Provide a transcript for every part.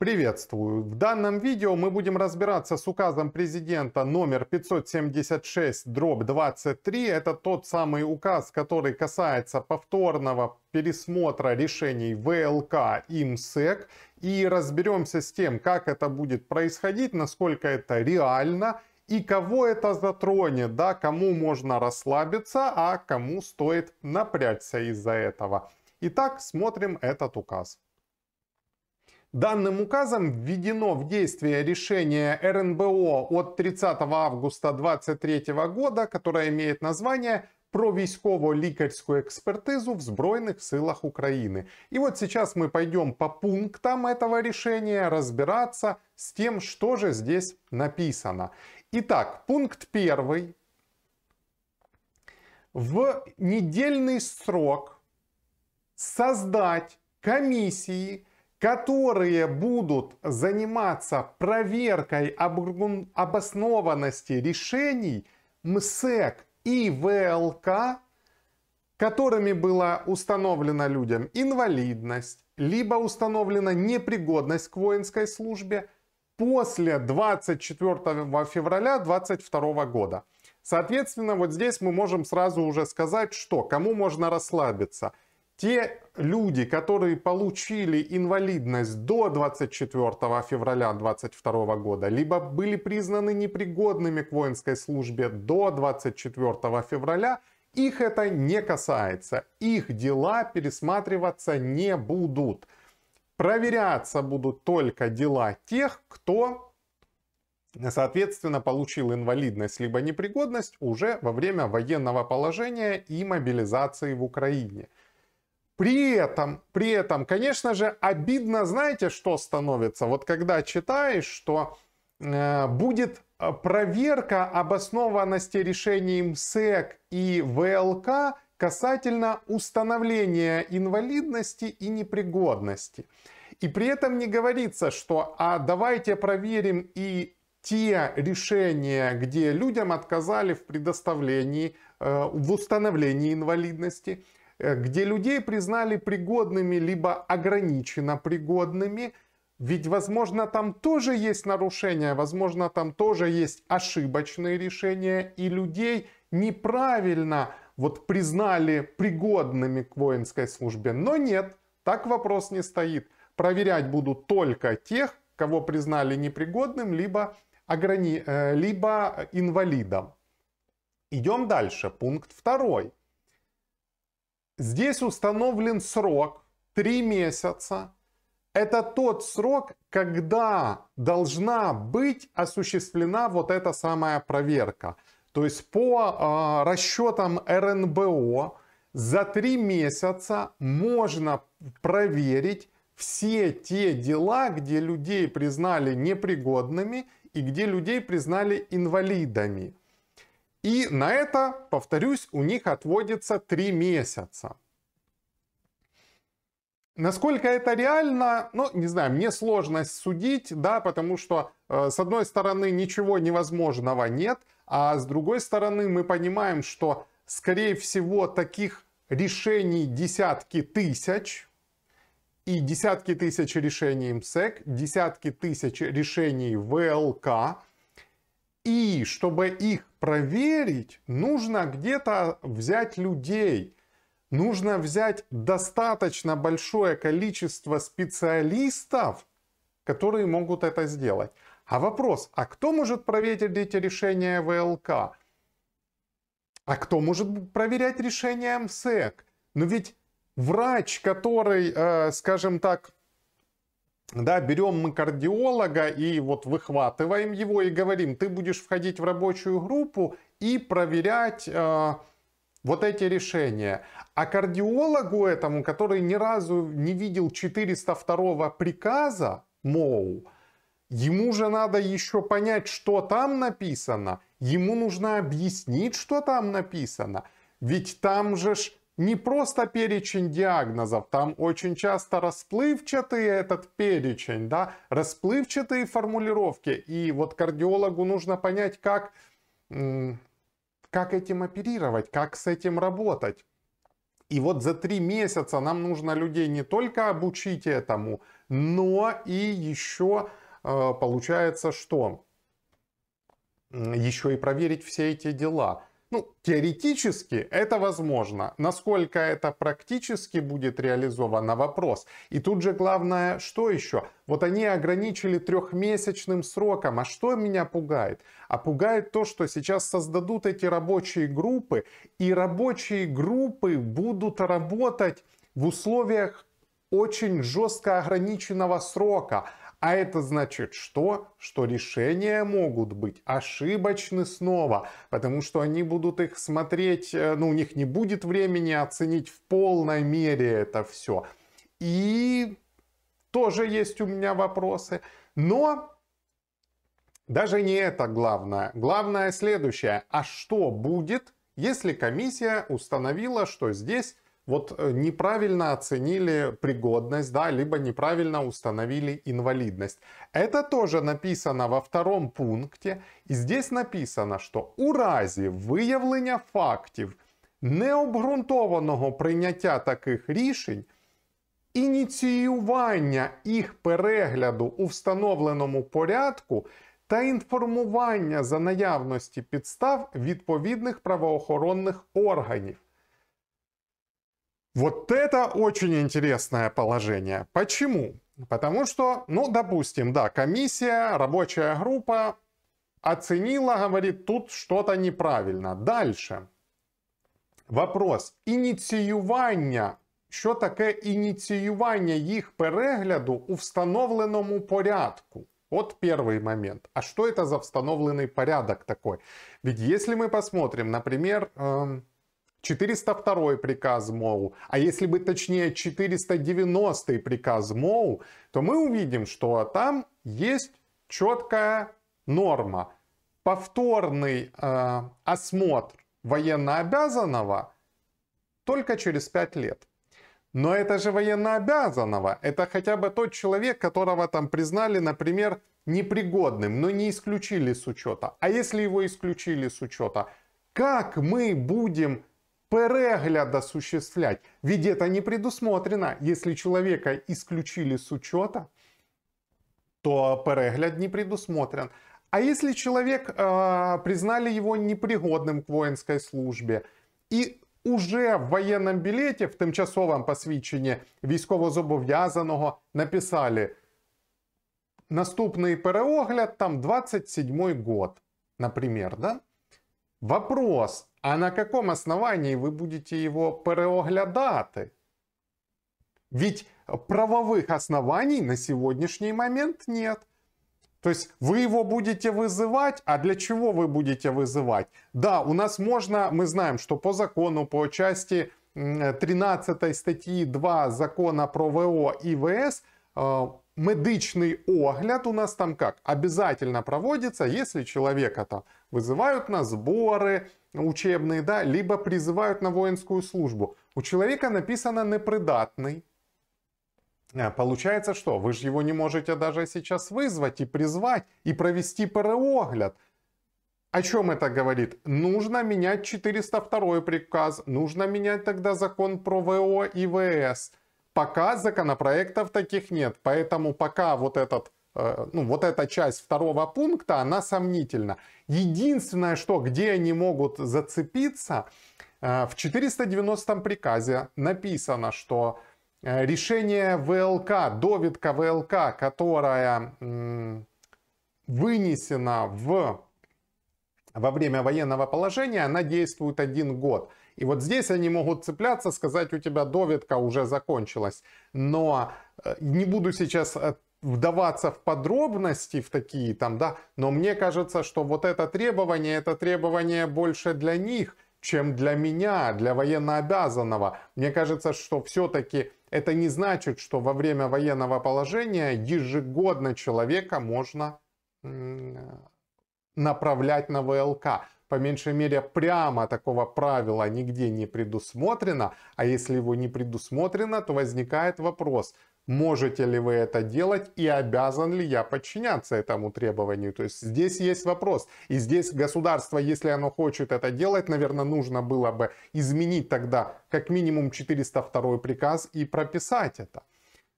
Приветствую! В данном видео мы будем разбираться с указом президента номер 576-23. Это тот самый указ, который касается повторного пересмотра решений ВЛК и МСЭК. И разберемся с тем, как это будет происходить, насколько это реально и кого это затронет, да, кому можно расслабиться, а кому стоит напрячься из-за этого. Итак, смотрим этот указ. Данным указом введено в действие решение РНБО от 30 августа 2023 года, которое имеет название про військово-лікарську экспертизу в Збройних силах Украины. И вот сейчас мы пойдем по пунктам этого решения разбираться с тем, что же здесь написано. Итак, пункт первый. В недельный срок создать комиссии которые будут заниматься проверкой обоснованности решений МСЭК и ВЛК, которыми была установлена людям инвалидность, либо установлена непригодность к воинской службе после 24 февраля 2022 года. Соответственно, вот здесь мы можем сразу уже сказать, что кому можно расслабиться. Те люди, которые получили инвалидность до 24 февраля 2022 года, либо были признаны непригодными к воинской службе до 24 февраля, их это не касается. Их дела пересматриваться не будут. Проверяться будут только дела тех, кто, соответственно, получил инвалидность либо непригодность уже во время военного положения и мобилизации в Украине. При этом, при этом, конечно же, обидно, знаете, что становится? Вот когда читаешь, что э, будет э, проверка обоснованности решений МСЭК и ВЛК касательно установления инвалидности и непригодности. И при этом не говорится, что а давайте проверим и те решения, где людям отказали в предоставлении, э, в установлении инвалидности, Э, где людей признали пригодными, либо ограниченно пригодными, ведь, возможно, там тоже есть нарушения, возможно, там тоже есть ошибочные решения, и людей неправильно вот признали пригодными к воинской службе. Но нет, так вопрос не стоит. Проверять будут только тех, кого признали непригодным, либо, ограни... Э, либо инвалидом. Идем дальше. Пункт второй. Здесь установлен срок 3 месяца. Это тот срок, когда должна быть осуществлена вот эта самая проверка. То есть по э, расчетам РНБО за 3 месяца можно проверить все те дела, где людей признали непригодными и где людей признали инвалидами. И на это, повторюсь, у них отводится 3 месяца. Насколько это реально, ну, не знаю, мне сложно судить, да, потому что, э, с одной стороны, ничего невозможного нет, а с другой стороны, мы понимаем, что, скорее всего, таких решений десятки тысяч, и десятки тысяч решений МСЭК, десятки тысяч решений ВЛК, и чтобы их проверить, нужно где-то взять людей, нужно взять достаточно большое количество специалистов, которые могут это сделать. А вопрос, а кто может проверить эти решения ВЛК? А кто может проверять решения МСЭК? Но ведь врач, который, э, скажем так, да, берем мы кардиолога и вот выхватываем его и говорим, ты будешь входить в рабочую группу и проверять э, вот эти решения. А кардиологу этому, который ни разу не видел 402 приказа МОУ, ему же надо еще понять, что там написано. Ему нужно объяснить, что там написано. Ведь там же ж не просто перечень диагнозов, там очень часто расплывчатые этот перечень, да, расплывчатые формулировки. И вот кардиологу нужно понять, как, как этим оперировать, как с этим работать. И вот за три месяца нам нужно людей не только обучить этому, но и еще э, получается что? Еще и проверить все эти дела. Ну, теоретически это возможно. Насколько это практически будет реализовано, вопрос. И тут же главное, что еще? Вот они ограничили трехмесячным сроком. А что меня пугает? А пугает то, что сейчас создадут эти рабочие группы, и рабочие группы будут работать в условиях очень жестко ограниченного срока. А это значит что? Что решения могут быть ошибочны снова, потому что они будут их смотреть, э, ну у них не будет времени оценить в полной мере это все. И тоже есть у меня вопросы, но даже не это главное. Главное следующее, а что будет, если комиссия установила, что здесь вот э, неправильно оценили пригодность, да, либо неправильно установили инвалидность. Это тоже написано во втором пункте. И здесь написано, що у разі виявлення фактів необґрунтованого прийняття таких рішень. Ініціювання їх перегляду у встановленому порядку та інформування за наявності підстав відповідних правоохоронних органів. Вот это очень интересное положение. Почему? Потому что, ну, допустим, да, комиссия, рабочая группа оценила, говорит, тут что-то неправильно. Дальше. Вопрос ініціювання. что такое ініціювання их перегляду у встановленому порядку? Вот первый момент. А что это за установленный порядок такой? Ведь если мы посмотрим, например, э 402 приказ МОУ, а если бы точнее 490 приказ МОУ, то мы увидим, что там есть четкая норма. Повторный э, осмотр военнообязанного только через 5 лет. Но это же военнообязанного, это хотя бы тот человек, которого там признали, например, непригодным, но не исключили с учета. А если его исключили с учета, как мы будем перегляд осуществлять. Ведь это не предусмотрено. Если человека исключили с учета, то перегляд не предусмотрен. А если человек э, признали его непригодным к воинской службе и уже в военном билете, в тимчасовому посвідченні військовозобов'язаного написали наступный переогляд там 27 год, например, да? Вопрос, а на каком основании вы будете его переоглядати? Ведь правовых оснований на сегодняшний момент нет. То есть вы его будете вызывать, а для чего вы будете вызывать? Да, у нас можно, мы знаем, что по закону, по части 13 статьи 2 закона про ВО и ВС, э, медичный огляд у нас там как? Обязательно проводится, если человека там вызывают на сборы учебные, да, либо призывают на воинскую службу. У человека написано «непридатный». А, получается, что вы же его не можете даже сейчас вызвать и призвать, и провести переогляд. О чем это говорит? Нужно менять 402 приказ, нужно менять тогда закон про ВО и ВС. Пока законопроектов таких нет, поэтому пока вот этот Э, ну, вот эта часть второго пункта, она сомнительна. Единственное, что, где они могут зацепиться, э, в 490 приказе написано, что э, решение ВЛК, довидка ВЛК, которая вынесена в, во время военного положения, она действует один год. И вот здесь они могут цепляться, сказать, у тебя довидка уже закончилась. Но не буду сейчас вдаваться в подробности, в такие там, да, но мне кажется, что вот это требование, это требование больше для них, чем для меня, для военнообязанного. Мне кажется, что все-таки это не значит, что во время военного положения ежегодно человека можно направлять на ВЛК. По меньшей мере, прямо такого правила нигде не предусмотрено. А если его не предусмотрено, то возникает вопрос – можете ли вы это делать и обязан ли я подчиняться этому требованию. То есть здесь есть вопрос. И здесь государство, если оно хочет это делать, наверное, нужно было бы изменить тогда как минимум 402 приказ и прописать это.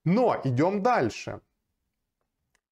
Но идем дальше.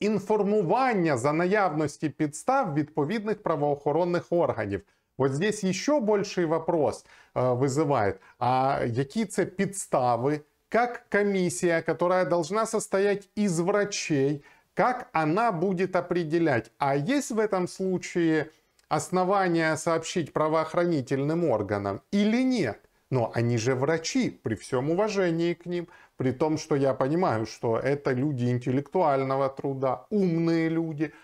Інформування за наявності підстав відповідних правоохоронних органів. От здесь еще больший вопрос э, вызывает. А які це підстави, как комиссия, которая должна состоять из врачей, как она будет определять, а есть в этом случае основания сообщить правоохранительным органам или нет. Но они же врачи, при всем уважении к ним, при том, что я понимаю, что это люди интеллектуального труда, умные люди.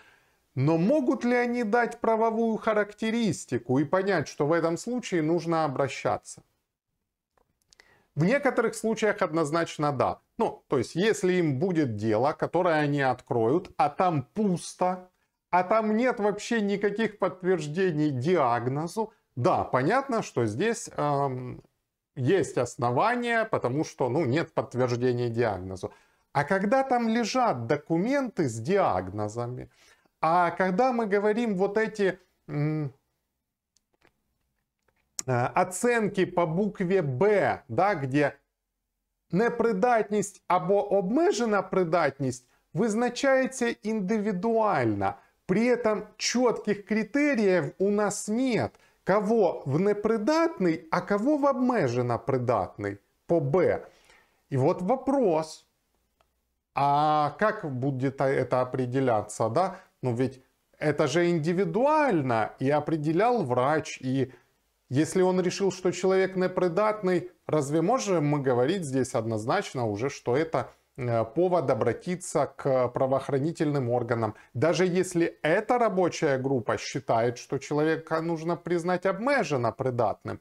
Но могут ли они дать правовую характеристику и понять, что в этом случае нужно обращаться? В некоторых случаях однозначно да. Ну, то есть, если им будет дело, которое они откроют, а там пусто, а там нет вообще никаких подтверждений диагнозу, да, понятно, что здесь эм, есть основания, потому что, ну, нет подтверждения диагнозу. А когда там лежат документы с диагнозами, а когда мы говорим вот эти... Эм, Э, оценки по букве Б, да, где непридатність або обмежена придатність визначається індивидуально. При этом четких критериев у нас нет, кого в непридатный, а кого в обмежена придатный по Б. И вот вопрос, а как будет это определяться, да? Ну ведь это же индивидуально, и определял врач, и если он решил, что человек непридатный, разве можем мы говорить здесь однозначно уже, что это э, повод обратиться к правоохранительным органам. Даже если эта рабочая группа считает, что человека нужно признать обмеженно придатным,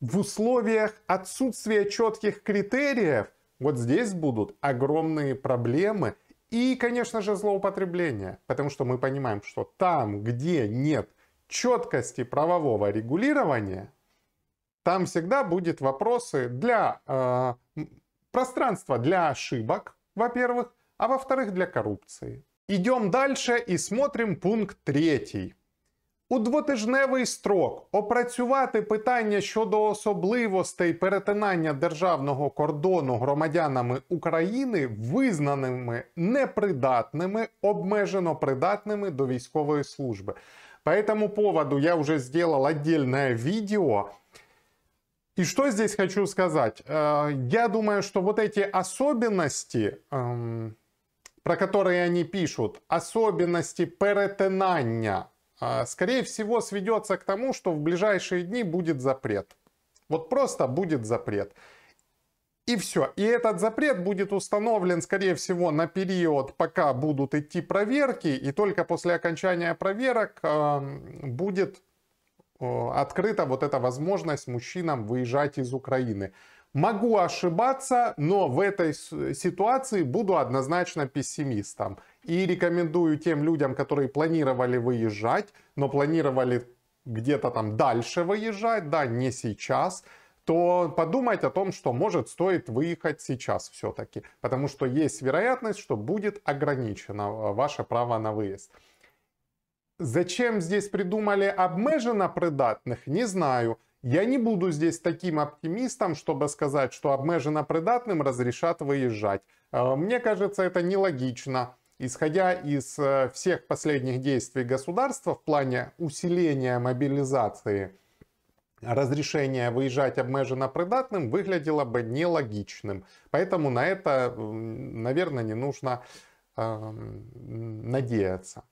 в условиях отсутствия четких критериев вот здесь будут огромные проблемы и, конечно же, злоупотребления. Потому что мы понимаем, что там, где нет четкости правового регулирования там всегда будет вопросы для э, пространства для ошибок, во-первых, а во-вторых, для коррупции. Идем дальше і смотрим пункт третій. У двотижневий строк опрацювати питання щодо особливостей перетинання державного кордону громадянами України, визнаними непридатними, обмежено придатними до військової служби. По этому поводу я уже сделал отдельное видео. И что здесь хочу сказать? Э, я думаю, что вот эти особенности, эм, про которые они пишут, особенности перетинания, э, скорее всего, сведется к тому, что в ближайшие дни будет запрет. Вот просто будет запрет. И все. И этот запрет будет установлен, скорее всего, на период, пока будут идти проверки, и только после окончания проверок э, будет э, открыта вот эта возможность мужчинам выезжать из Украины. Могу ошибаться, но в этой ситуации буду однозначно пессимистом. И рекомендую тем людям, которые планировали выезжать, но планировали где-то там дальше выезжать, да, не сейчас – то подумать о том, что может стоит выехать сейчас все-таки, потому что есть вероятность, что будет ограничено э, ваше право на выезд. Зачем здесь придумали обмежено придатных, не знаю. Я не буду здесь таким оптимистом, чтобы сказать, что обмежено придатным разрешат выезжать. Э, мне кажется, это нелогично. Исходя из э, всех последних действий государства в плане усиления мобилизации – разрешение выезжать обмежено придатным выглядело бы нелогичным. Поэтому на это, наверное, не нужно э, надеяться.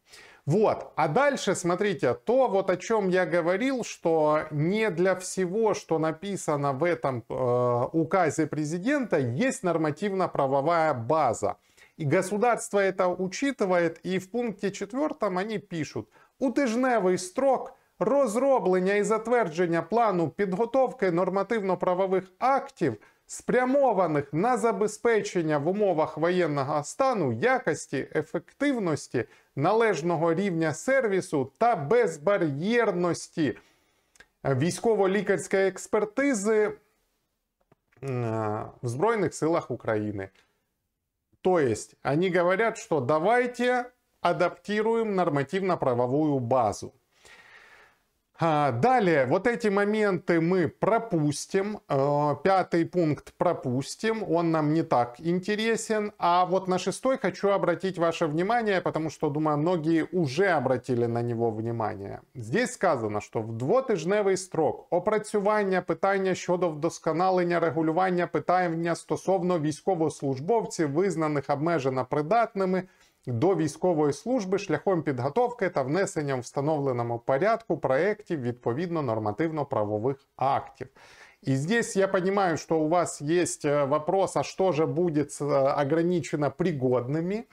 Вот, а дальше, смотрите, то вот о чем я говорил, что не для всего, что написано в этом э, указе президента, есть нормативно-правовая база. И государство это учитывает, и в пункте четвертом они пишут, утыжневый строк – розроблення і затвердження плану підготовки нормативно-правових актів, спрямованих на забезпечення в умовах воєнного стану якості, ефективності, належного рівня сервісу та безбар'єрності військово-лікарської експертизи е, в Збройних силах України. То тобто, есть они говорят, что давайте адаптируем нормативно правову базу. Далее, вот эти моменты мы пропустим. Э, пятый пункт пропустим, он нам не так интересен. А вот на шестой хочу обратить ваше внимание, потому что, думаю, многие уже обратили на него внимание. Здесь сказано, що в двотижневий строк опрацювання питання щодо вдосконалення регулювання питання стосовно військовослужбовців, визнаних обмежено придатними. до військової служби шляхом підготовки та внесення в встановленому порядку проєктів відповідно нормативно-правових актів. И здесь я понимаю, что у вас есть э, вопрос, а что же будет э, ограничено пригодными.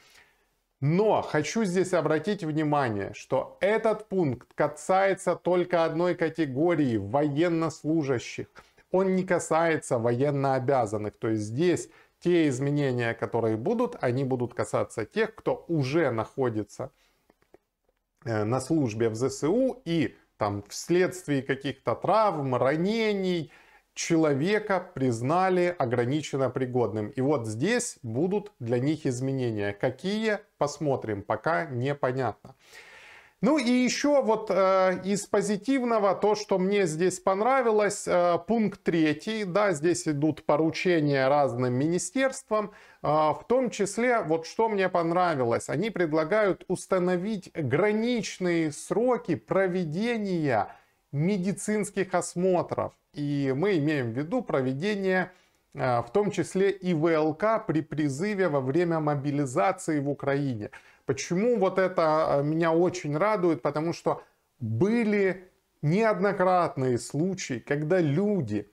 Но хочу здесь обратить внимание, что этот пункт касается только одной категории военнослужащих. Он не касается военнообязанных. То есть здесь те изменения, которые будут, они будут касаться тех, кто уже находится э, на службе в ЗСУ и там вследствие каких-то травм, ранений человека признали ограниченно пригодным. И вот здесь будут для них изменения. Какие? Посмотрим, пока непонятно. Ну и еще вот э, из позитивного, то, что мне здесь понравилось, э, пункт третий, да, здесь идут поручения разным министерствам, э, в том числе, вот что мне понравилось, они предлагают установить граничные сроки проведения медицинских осмотров. И мы имеем в виду проведение а, в том числе и ВЛК при призыве во время мобилизации в Украине. Почему вот это а, меня очень радует? Потому что были неоднократные случаи, когда люди,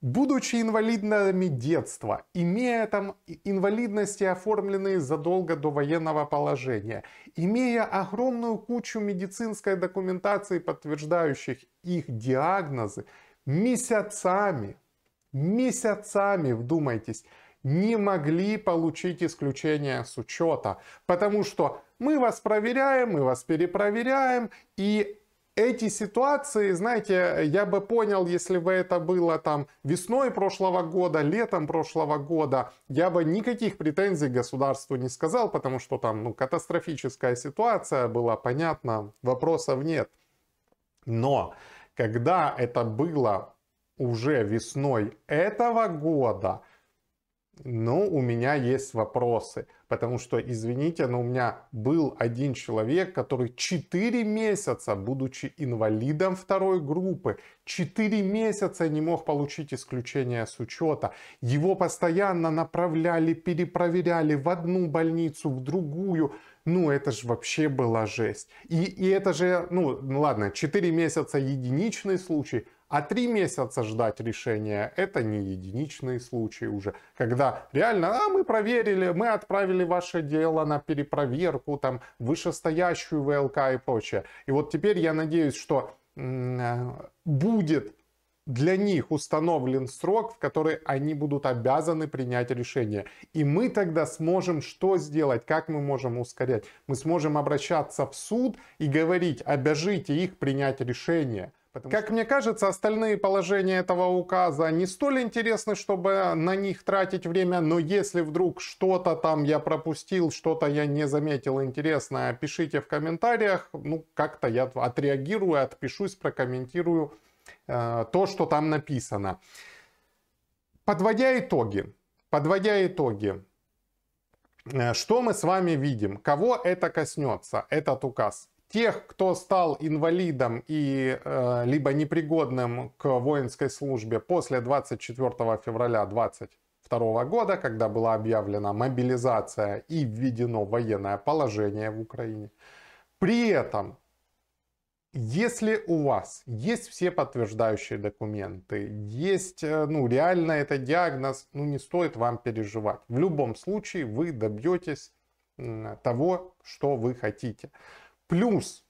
будучи инвалидами детства, имея там инвалидности, оформленные задолго до военного положения, имея огромную кучу медицинской документации, подтверждающих их диагнозы, месяцами месяцами, вдумайтесь, не могли получить исключение с учета, потому что мы вас проверяем, мы вас перепроверяем, и эти ситуации, знаете, я бы понял, если бы это было там весной прошлого года, летом прошлого года, я бы никаких претензий государству не сказал, потому что там, ну, катастрофическая ситуация была, понятно, вопросов нет. Но когда это было уже весной этого года, ну, у меня есть вопросы. Потому что, извините, но у меня был один человек, который 4 месяца, будучи инвалидом второй группы, 4 месяца не мог получить исключение с учета. Его постоянно направляли, перепроверяли в одну больницу, в другую. Ну, это же вообще была жесть. И, и это же, ну, ладно, 4 месяца единичный случай – а три месяца ждать решения – это не единичные случаи уже, когда реально, а мы проверили, мы отправили ваше дело на перепроверку, там, вышестоящую ВЛК и прочее. И вот теперь я надеюсь, что будет для них установлен срок, в который они будут обязаны принять решение. И мы тогда сможем что сделать, как мы можем ускорять? Мы сможем обращаться в суд и говорить, обяжите их принять решение. Потому как что... мне кажется, остальные положения этого указа не столь интересны, чтобы на них тратить время, но если вдруг что-то там я пропустил, что-то я не заметил интересное, пишите в комментариях, ну как-то я отреагирую, отпишусь, прокомментирую э, то, что там написано. Подводя итоги, подводя итоги, э, что мы с вами видим? Кого это коснется, этот указ? тех, кто стал инвалидом и э, либо непригодным к воинской службе после 24 февраля 2022 года, когда была объявлена мобилизация и введено военное положение в Украине. При этом, если у вас есть все подтверждающие документы, есть, э, ну, реально это диагноз, ну, не стоит вам переживать. В любом случае вы добьетесь того, что вы хотите. Плюс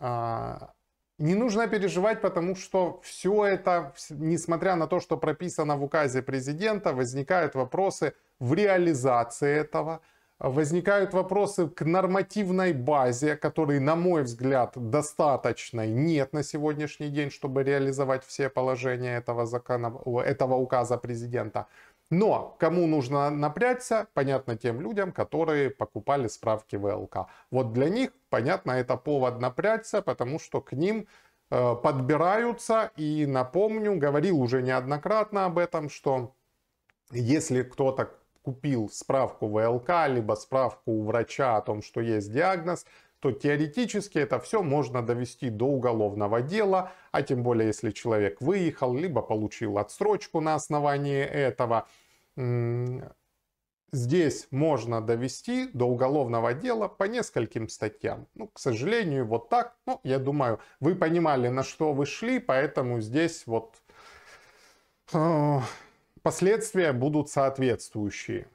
а, не нужно переживать, потому что все это, несмотря на то, что прописано в указе президента, возникают вопросы в реализации этого, возникают вопросы к нормативной базе, которой, на мой взгляд, достаточной нет на сегодняшний день, чтобы реализовать все положения этого, закона, этого указа президента. Но кому нужно напрячься, понятно тем людям, которые покупали справки ВЛК. Вот для них, понятно, это повод напрячься, потому что к ним э, подбираются. И напомню, говорил уже неоднократно об этом, что если кто-то купил справку ВЛК, либо справку у врача о том, что есть диагноз, что теоретически это все можно довести до уголовного дела, а тем более если человек выехал, либо получил отсрочку на основании этого. Здесь можно довести до уголовного дела по нескольким статьям. Ну, к сожалению, вот так. Ну, я думаю, вы понимали, на что вы шли, поэтому здесь вот э, последствия будут соответствующие.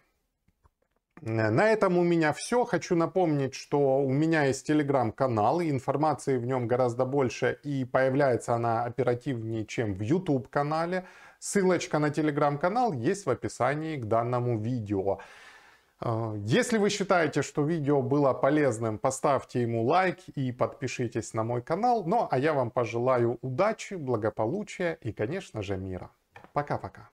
Э, на этом у меня все. Хочу напомнить, что у меня есть телеграм-канал, информации в нем гораздо больше и появляется она оперативнее, чем в YouTube-канале. Ссылочка на телеграм-канал есть в описании к данному видео. Э, если вы считаете, что видео было полезным, поставьте ему лайк и подпишитесь на мой канал. Ну а я вам пожелаю удачи, благополучия и, конечно же, мира. Пока-пока.